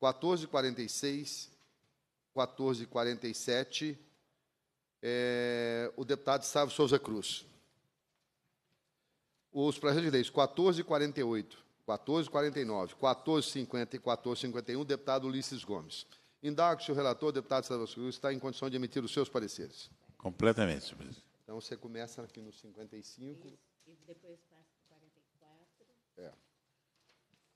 1446, 1447, é, o deputado Sávio Souza Cruz. Os projetos de leis 1448, 1449, 1450 e 1451, deputado Ulisses Gomes. Indago se o relator, deputado Sávio Souza Cruz, está em condição de emitir os seus pareceres. Completamente, senhor presidente. Então você começa aqui no 55. E, e depois passa para 44. É.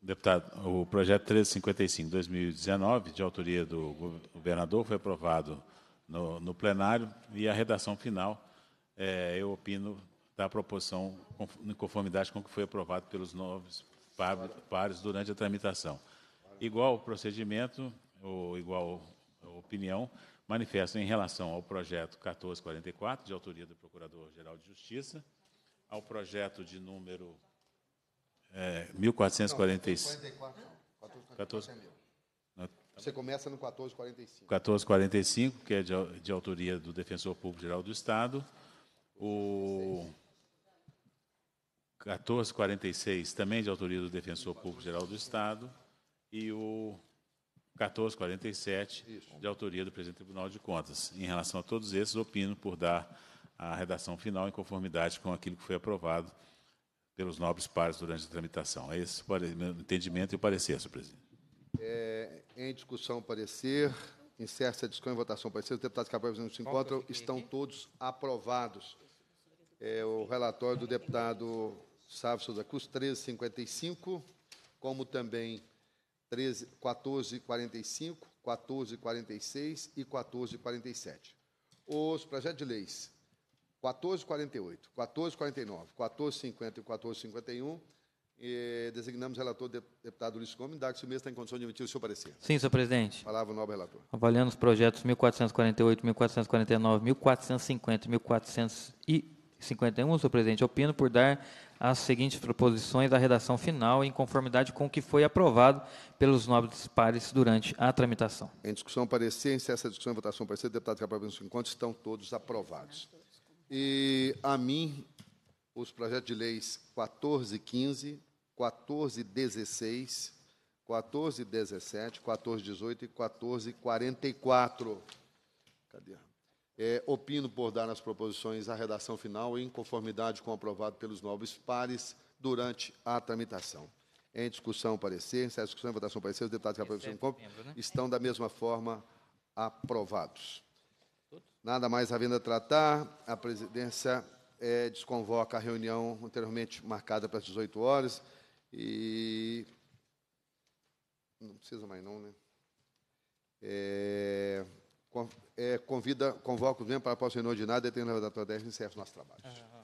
Deputado, o projeto 1355 2019, de autoria do governador, foi aprovado no, no plenário e a redação final, é, eu opino, da proposição em conformidade com o que foi aprovado pelos novos pares durante a tramitação. Igual procedimento, ou igual opinião, manifesto em relação ao projeto 1444, de autoria do Procurador-Geral de Justiça, ao projeto de número é, 1445. Não, 1444. você começa no 1445. 1445, que é de, de autoria do Defensor Público Geral do Estado. O 1446, também de autoria do Defensor Público Geral do Estado. E o 1447, de autoria do presidente do Tribunal de Contas. Em relação a todos esses, opino por dar a redação final em conformidade com aquilo que foi aprovado pelos nobres pares durante a tramitação. É esse o meu entendimento e o parecer, senhor presidente. É, em discussão, parecer. Encerra-se a discussão em votação. Parecer. Os deputados que aprovam se encontram estão todos aprovados. É o relatório do deputado Sávio Souza Cruz, 1355, como também 13, 1445, 1446 e 1447. Os projetos de leis 1448, 1449, 1450 e 1451. E designamos relator deputado Luiz Gomes. Dá que se o mesmo está em condição de emitir o seu parecer. Sim, senhor presidente. Palavra o nobre relator. Avaliando os projetos 1448, 1449, 1450 e 1451, senhor presidente, opino por dar as seguintes proposições à redação final em conformidade com o que foi aprovado pelos nobres pares durante a tramitação. Em discussão, parecer, em essa discussão e votação, parecer, deputado que aprovam encontro, estão todos aprovados. E a mim, os projetos de leis 14, 15, 14, 16, 14, 17, 14, 18 e 14, 44. Cadê? É, opino por dar nas proposições a redação final em conformidade com o aprovado pelos novos pares durante a tramitação. Em discussão, parecer. Em discussão e votação, parecer. Os deputados que aprovam né? estão, da mesma forma, aprovados. Nada mais havendo a tratar, a presidência é, desconvoca a reunião anteriormente marcada para as 18 horas e. Não precisa mais, não, né? É, é convida, convoca o membro para a próxima reunião ordinária, tem a data 10 e encerra o nosso trabalho. Uhum.